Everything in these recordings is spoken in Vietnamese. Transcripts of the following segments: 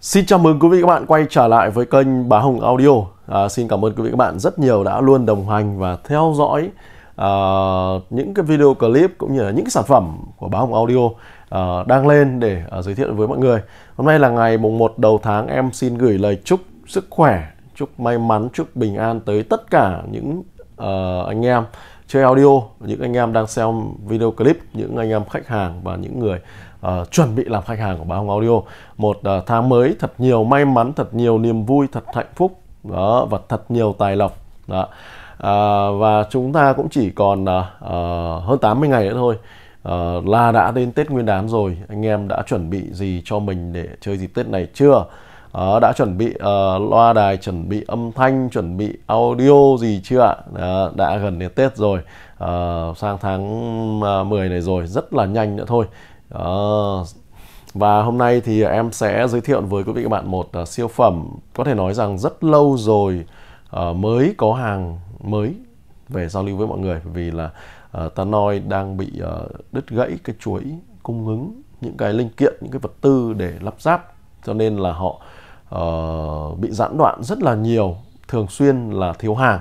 Xin chào mừng quý vị các bạn quay trở lại với kênh Bá Hồng Audio. À, xin cảm ơn quý vị các bạn rất nhiều đã luôn đồng hành và theo dõi à, những cái video clip cũng như là những cái sản phẩm của Bá Hồng Audio à, đang lên để à, giới thiệu với mọi người. Hôm nay là ngày mùng 1 đầu tháng em xin gửi lời chúc sức khỏe, chúc may mắn, chúc bình an tới tất cả những à, anh em chơi audio những anh em đang xem video clip những anh em khách hàng và những người uh, chuẩn bị làm khách hàng của báo hồng audio một uh, tháng mới thật nhiều may mắn thật nhiều niềm vui thật hạnh phúc đó và thật nhiều tài lộc đó à, và chúng ta cũng chỉ còn à, à, hơn 80 ngày nữa thôi à, là đã đến Tết Nguyên đán rồi anh em đã chuẩn bị gì cho mình để chơi dịp Tết này chưa Ờ, đã chuẩn bị uh, loa đài chuẩn bị âm thanh chuẩn bị audio gì chưa ạ uh, đã gần đến tết rồi uh, sang tháng 10 này rồi rất là nhanh nữa thôi uh, và hôm nay thì em sẽ giới thiệu với quý vị các bạn một uh, siêu phẩm có thể nói rằng rất lâu rồi uh, mới có hàng mới về giao lưu với mọi người vì là uh, ta đang bị uh, đứt gãy cái chuỗi cung ứng những cái linh kiện những cái vật tư để lắp ráp cho nên là họ uh, bị gián đoạn rất là nhiều thường xuyên là thiếu hàng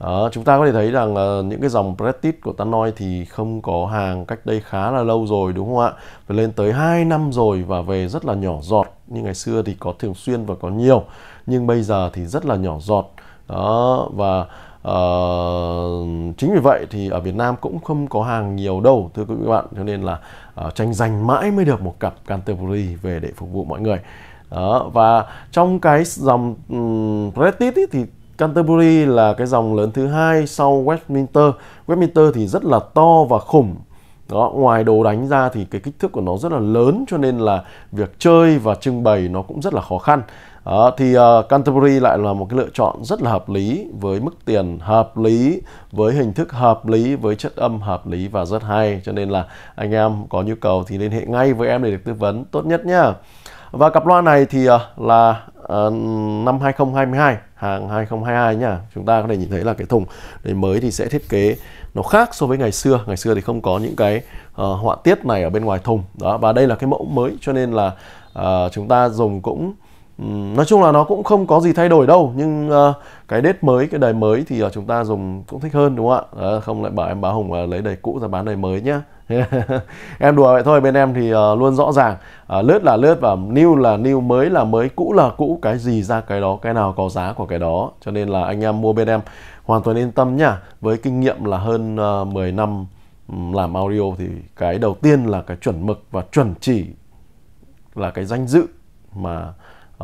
Đó, ờ, chúng ta có thể thấy rằng uh, những cái dòng Prestige của Tannoy thì không có hàng cách đây khá là lâu rồi đúng không ạ phải lên tới 2 năm rồi và về rất là nhỏ giọt như ngày xưa thì có thường xuyên và có nhiều nhưng bây giờ thì rất là nhỏ giọt đó và Uh, chính vì vậy thì ở Việt Nam cũng không có hàng nhiều đâu thưa quý vị bạn cho nên là uh, tranh giành mãi mới được một cặp Canterbury về để phục vụ mọi người đó và trong cái dòng um, Reddit ý, thì Canterbury là cái dòng lớn thứ hai sau Westminster. Westminster thì rất là to và khủng. Đó, ngoài đồ đánh ra thì cái kích thước của nó rất là lớn cho nên là việc chơi và trưng bày nó cũng rất là khó khăn. Đó, thì uh, Canterbury lại là một cái lựa chọn rất là hợp lý với mức tiền hợp lý, với hình thức hợp lý, với chất âm hợp lý và rất hay. Cho nên là anh em có nhu cầu thì liên hệ ngay với em để được tư vấn tốt nhất nhá. Và cặp loa này thì à, là à, năm 2022, hàng 2022 nhá. Chúng ta có thể nhìn thấy là cái thùng này mới thì sẽ thiết kế nó khác so với ngày xưa. Ngày xưa thì không có những cái uh, họa tiết này ở bên ngoài thùng. Đó và đây là cái mẫu mới cho nên là uh, chúng ta dùng cũng nói chung là nó cũng không có gì thay đổi đâu nhưng uh, cái đế mới cái đời mới thì uh, chúng ta dùng cũng thích hơn đúng không ạ uh, không lại bảo em báo hùng uh, lấy đời cũ ra bán đời mới nhá em đùa vậy thôi bên em thì uh, luôn rõ ràng uh, ờ, lướt là lướt và new là new mới là mới cũ là cũ cái gì ra cái đó cái nào có giá của cái đó cho nên là anh em mua bên em hoàn toàn yên tâm nhá với kinh nghiệm là hơn uh, ờ, 10 năm làm audio thì cái đầu tiên là cái chuẩn mực và chuẩn chỉ là cái danh dự mà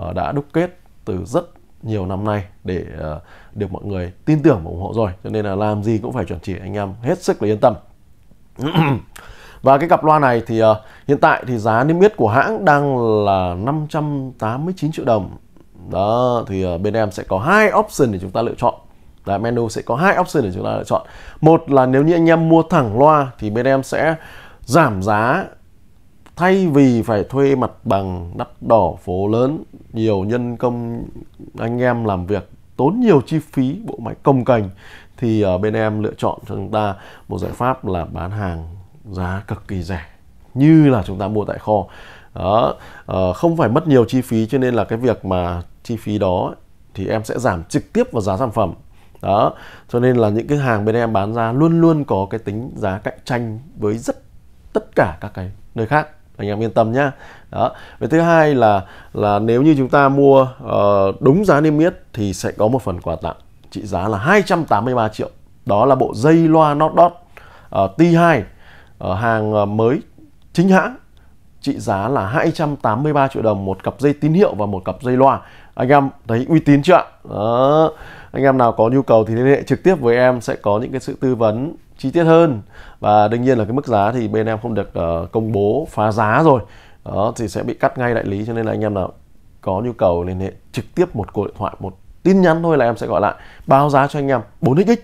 uh, đã đúc kết từ rất nhiều năm nay để uh, được mọi người tin tưởng và ủng hộ rồi cho nên là làm gì cũng phải chuẩn chỉ anh em hết sức là yên tâm và cái cặp loa này thì uh, hiện tại thì giá niêm yết của hãng đang là 589 triệu đồng. Đó thì uh, bên em sẽ có hai option để chúng ta lựa chọn. Là menu sẽ có hai option để chúng ta lựa chọn. Một là nếu như anh em mua thẳng loa thì bên em sẽ giảm giá thay vì phải thuê mặt bằng đắt đỏ phố lớn nhiều nhân công anh em làm việc tốn nhiều chi phí bộ máy công cành thì ở ờ, bên em lựa chọn cho chúng ta một giải pháp là bán hàng giá cực kỳ rẻ như là chúng ta mua tại kho đó ờ, không phải mất nhiều chi phí cho nên là cái việc mà chi phí đó thì em sẽ giảm trực tiếp vào giá sản phẩm đó cho nên là những cái hàng bên em bán ra luôn luôn có cái tính giá cạnh tranh với rất tất cả các cái nơi khác anh em yên tâm nhá đó về thứ hai là là nếu như chúng ta mua uh, đúng giá niêm yết thì sẽ có một phần quà tặng trị giá là 283 triệu. Đó là bộ dây loa Not Dot uh, T2 uh, hàng ờ, mới chính hãng trị giá là 283 triệu đồng một cặp dây tín hiệu và một cặp dây loa. Anh em thấy uy tín chưa ạ? Anh em nào có nhu cầu thì liên hệ trực tiếp với em sẽ có những cái sự tư vấn chi tiết hơn và đương nhiên là cái mức giá thì bên em không được uh, công bố phá giá rồi. Đó thì sẽ bị cắt ngay đại lý cho nên là anh em nào có nhu cầu liên hệ trực tiếp một cuộc điện thoại một tin nhắn thôi là em sẽ gọi lại báo giá cho anh em 4xx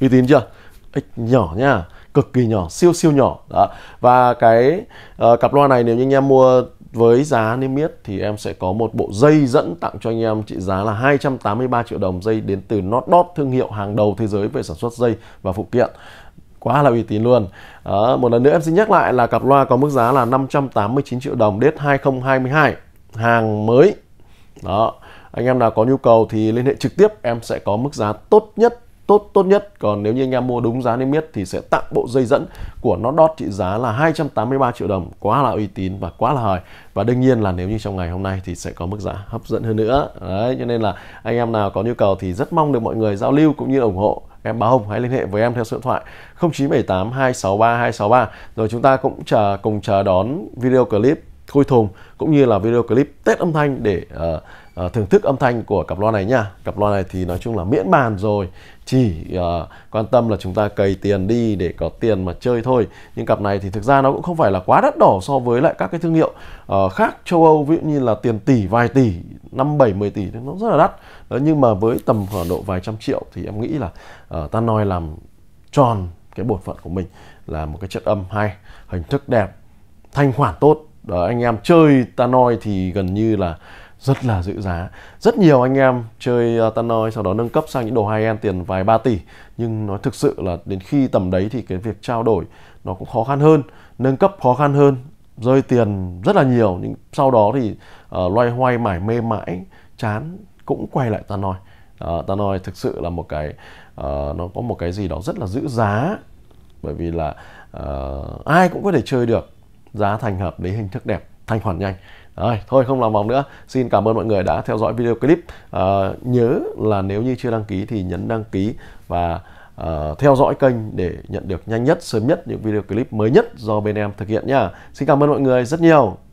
uy tín chưa x nhỏ nha cực kỳ nhỏ siêu siêu nhỏ đó và cái uh, cặp loa này nếu như anh em mua với giá niêm yết thì em sẽ có một bộ dây dẫn tặng cho anh em trị giá là 283 triệu đồng dây đến từ Notdot thương hiệu hàng đầu thế giới về sản xuất dây và phụ kiện quá là uy tín luôn đó, một lần nữa em xin nhắc lại là cặp loa có mức giá là 589 triệu đồng đết 2022 hàng mới đó anh em nào có nhu cầu thì liên hệ trực tiếp em sẽ có mức giá tốt nhất tốt tốt nhất còn nếu như anh em mua đúng giá niêm yết thì sẽ tặng bộ dây dẫn của nó đót trị giá là 283 triệu đồng quá là uy tín và quá là hời và đương nhiên là nếu như trong ngày hôm nay thì sẽ có mức giá hấp dẫn hơn nữa đấy cho nên là anh em nào có nhu cầu thì rất mong được mọi người giao lưu cũng như ủng hộ em báo hồng hãy liên hệ với em theo số điện thoại 0978 263 263 rồi chúng ta cũng chờ cùng chờ đón video clip khôi thùng cũng như là video clip test âm thanh để uh, uh, thưởng thức âm thanh của cặp loa này nha. Cặp loa này thì nói chung là miễn bàn rồi, chỉ uh, quan tâm là chúng ta cầy tiền đi để có tiền mà chơi thôi. Nhưng cặp này thì thực ra nó cũng không phải là quá đắt đỏ so với lại các cái thương hiệu uh, khác châu Âu ví dụ như là tiền tỷ, vài tỷ, năm bảy mười tỷ nó rất là đắt. Đó, nhưng mà với tầm khoảng độ vài trăm triệu thì em nghĩ là uh, nói làm tròn cái bổn phận của mình là một cái chất âm hay, hình thức đẹp, thanh khoản tốt đó, anh em chơi tanoi thì gần như là rất là giữ giá rất nhiều anh em chơi uh, tanoi sau đó nâng cấp sang những đồ high end tiền vài ba tỷ nhưng nó thực sự là đến khi tầm đấy thì cái việc trao đổi nó cũng khó khăn hơn nâng cấp khó khăn hơn rơi tiền rất là nhiều nhưng sau đó thì uh, loay hoay mải mê mãi chán cũng quay lại tanoi uh, tanoi thực sự là một cái uh, nó có một cái gì đó rất là giữ giá bởi vì là uh, ai cũng có thể chơi được giá thành hợp lý hình thức đẹp thanh khoản nhanh rồi, thôi không làm vòng nữa. Xin cảm ơn mọi người đã theo dõi video clip. À, nhớ là nếu như chưa đăng ký thì nhấn đăng ký và à, theo dõi kênh để nhận được nhanh nhất, sớm nhất những video clip mới nhất do bên em thực hiện nha. Xin cảm ơn mọi người rất nhiều.